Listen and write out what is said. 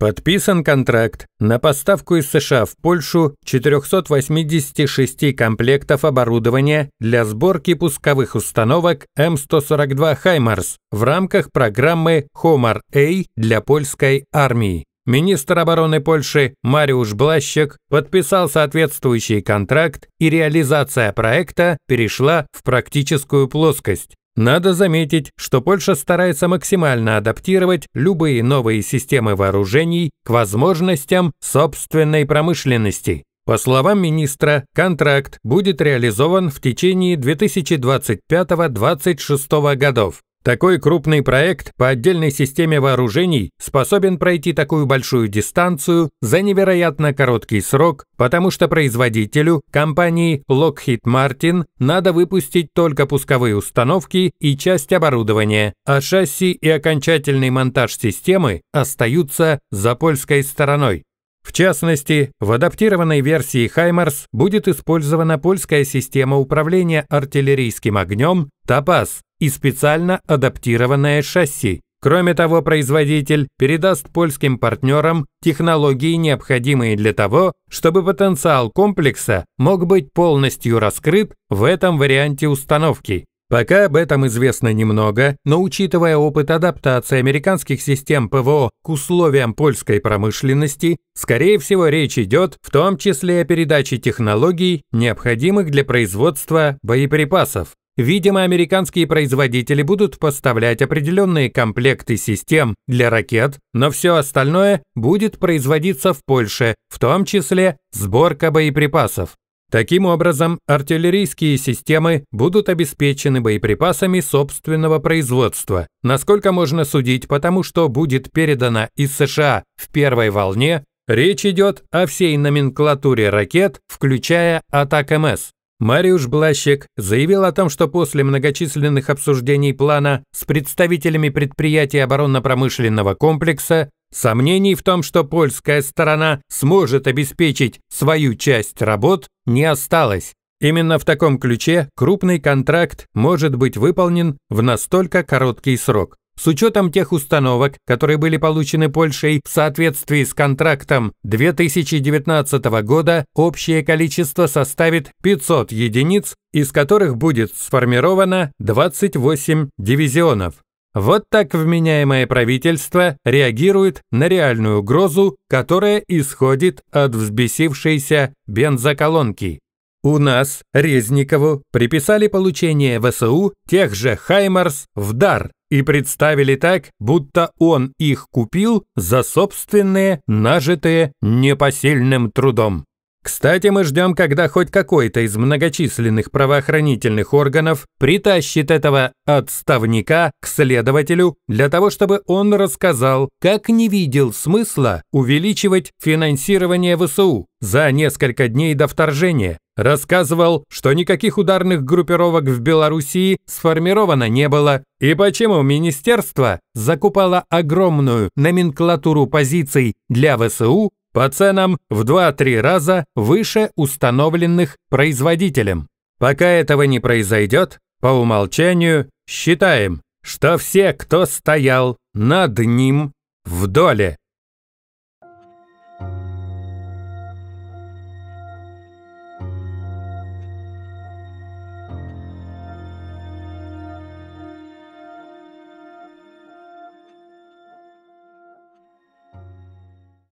Подписан контракт на поставку из США в Польшу 486 комплектов оборудования для сборки пусковых установок М142 «Хаймарс» в рамках программы «Хомар-А» для польской армии. Министр обороны Польши Мариуш Блащек подписал соответствующий контракт, и реализация проекта перешла в практическую плоскость. Надо заметить, что Польша старается максимально адаптировать любые новые системы вооружений к возможностям собственной промышленности. По словам министра, контракт будет реализован в течение 2025-2026 годов. Такой крупный проект по отдельной системе вооружений способен пройти такую большую дистанцию за невероятно короткий срок, потому что производителю, компании Lockheed Martin, надо выпустить только пусковые установки и часть оборудования, а шасси и окончательный монтаж системы остаются за польской стороной. В частности, в адаптированной версии «Хаймарс» будет использована польская система управления артиллерийским огнем «Топаз», и специально адаптированное шасси. Кроме того, производитель передаст польским партнерам технологии, необходимые для того, чтобы потенциал комплекса мог быть полностью раскрыт в этом варианте установки. Пока об этом известно немного, но учитывая опыт адаптации американских систем ПВО к условиям польской промышленности, скорее всего речь идет в том числе о передаче технологий, необходимых для производства боеприпасов. Видимо, американские производители будут поставлять определенные комплекты систем для ракет, но все остальное будет производиться в Польше, в том числе сборка боеприпасов. Таким образом, артиллерийские системы будут обеспечены боеприпасами собственного производства, насколько можно судить, потому что будет передано из США в первой волне, речь идет о всей номенклатуре ракет, включая атак МС. Мариуш Блащек заявил о том, что после многочисленных обсуждений плана с представителями предприятий оборонно-промышленного комплекса сомнений в том, что польская сторона сможет обеспечить свою часть работ, не осталось. Именно в таком ключе крупный контракт может быть выполнен в настолько короткий срок. С учетом тех установок, которые были получены Польшей в соответствии с контрактом 2019 года, общее количество составит 500 единиц, из которых будет сформировано 28 дивизионов. Вот так вменяемое правительство реагирует на реальную угрозу, которая исходит от взбесившейся бензоколонки. У нас Резникову приписали получение ВСУ тех же «Хаймарс» в дар, и представили так, будто он их купил за собственные, нажитые непосильным трудом. Кстати, мы ждем, когда хоть какой-то из многочисленных правоохранительных органов притащит этого отставника к следователю для того, чтобы он рассказал, как не видел смысла увеличивать финансирование ВСУ за несколько дней до вторжения, рассказывал, что никаких ударных группировок в Белоруссии сформировано не было, и почему министерство закупало огромную номенклатуру позиций для ВСУ по ценам в 2-3 раза выше установленных производителем. Пока этого не произойдет, по умолчанию считаем, что все, кто стоял над ним, в доле.